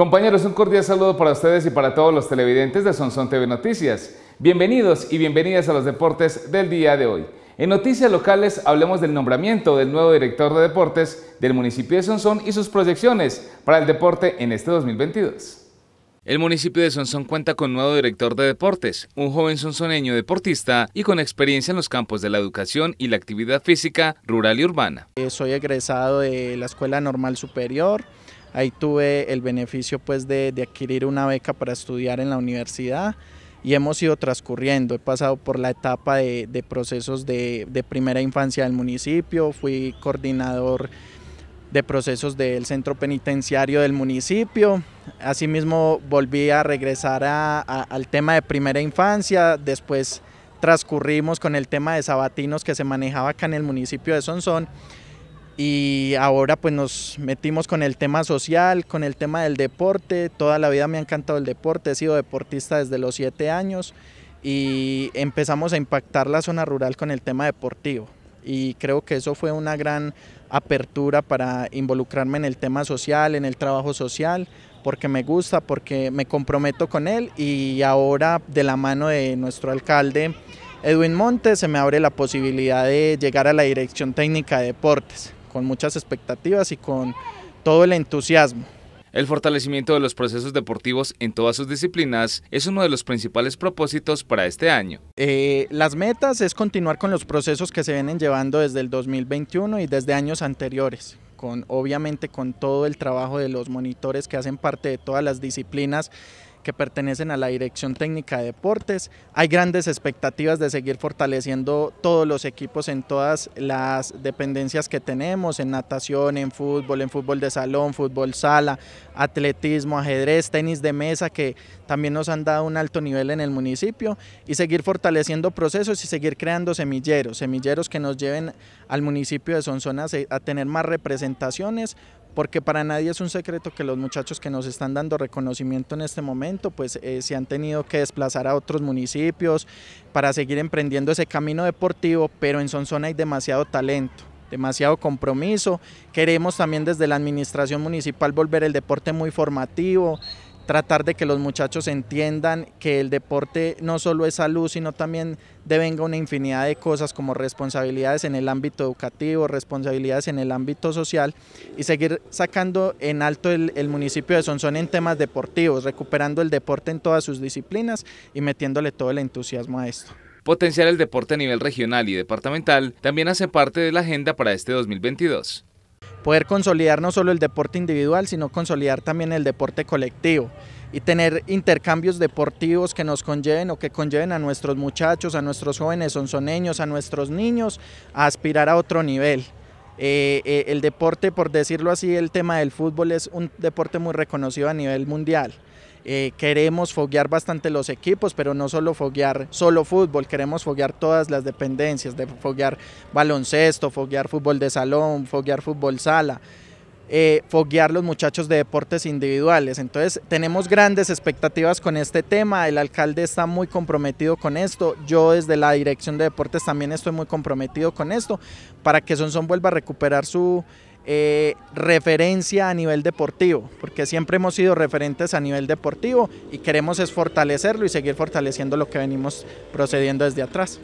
Compañeros, un cordial saludo para ustedes y para todos los televidentes de Sonson TV Noticias. Bienvenidos y bienvenidas a los deportes del día de hoy. En noticias locales hablemos del nombramiento del nuevo director de deportes del municipio de Sonson y sus proyecciones para el deporte en este 2022. El municipio de Sonson cuenta con nuevo director de deportes, un joven sonsoneño deportista y con experiencia en los campos de la educación y la actividad física rural y urbana. Eh, soy egresado de la Escuela Normal Superior, Ahí tuve el beneficio pues de, adquirir una beca para estudiar en la universidad y hemos ido transcurriendo. He pasado por la etapa de, procesos de, primera infancia del municipio, fui coordinador de procesos del centro penitenciario del municipio. Asimismo volví a regresar al tema de primera infancia, después transcurrimos con el tema de sabatinos que se manejaba acá en el municipio de Sonsón y ahora pues nos metimos con el tema social, con el tema del deporte, toda la vida me ha encantado el deporte, he sido deportista desde los siete años y empezamos a impactar la zona rural con el tema deportivo y creo que eso fue una gran apertura para involucrarme en el tema social, en el trabajo social, porque me gusta, porque me comprometo con él y ahora de la mano de nuestro alcalde Edwin Montes se me abre la posibilidad de llegar a la Dirección Técnica de Deportes con muchas expectativas y con todo el entusiasmo. El fortalecimiento de los procesos deportivos en todas sus disciplinas es uno de los principales propósitos para este año. Eh, las metas es continuar con los procesos que se vienen llevando desde el 2021 y desde años anteriores, con, obviamente con todo el trabajo de los monitores que hacen parte de todas las disciplinas que pertenecen a la Dirección Técnica de Deportes. Hay grandes expectativas de seguir fortaleciendo todos los equipos en todas las dependencias que tenemos, en natación, en fútbol, en fútbol de salón, fútbol sala, atletismo, ajedrez, tenis de mesa, que también nos han dado un alto nivel en el municipio, y seguir fortaleciendo procesos y seguir creando semilleros, semilleros que nos lleven al municipio de Sonsonas a tener más representaciones porque para nadie es un secreto que los muchachos que nos están dando reconocimiento en este momento, pues eh, se han tenido que desplazar a otros municipios para seguir emprendiendo ese camino deportivo, pero en Sonsona hay demasiado talento demasiado compromiso. Queremos también desde la administración municipal volver el deporte muy formativo, tratar de que los muchachos entiendan que el deporte no solo es salud, sino también devenga una infinidad de cosas como responsabilidades en el ámbito educativo, responsabilidades en el ámbito social y seguir sacando en alto el, municipio de Sonsón en temas deportivos, recuperando el deporte en todas sus disciplinas y metiéndole todo el entusiasmo a esto. Potenciar el deporte a nivel regional y departamental también hace parte de la agenda para este 2022 poder consolidar no solo el deporte individual, sino consolidar también el deporte colectivo y tener intercambios deportivos que nos conlleven o que conlleven a nuestros muchachos, a nuestros jóvenes sonzoneños, a nuestros niños a aspirar a otro nivel. Eh, eh, el deporte, por decirlo así, el tema del fútbol es un deporte muy reconocido a nivel mundial. Eh, queremos foguear bastante los equipos, pero no solo foguear solo fútbol, queremos foguear todas las dependencias, de foguear baloncesto, foguear fútbol de salón, foguear fútbol sala. Eh, foguear los muchachos de deportes individuales. Entonces tenemos grandes expectativas con este tema, el alcalde está muy comprometido con esto, yo desde la dirección de deportes también estoy muy comprometido con esto, para que Sonson vuelva a recuperar su eh, referencia a nivel deportivo, porque siempre hemos sido referentes a nivel deportivo y queremos es fortalecerlo y seguir fortaleciendo lo que venimos procediendo desde atrás.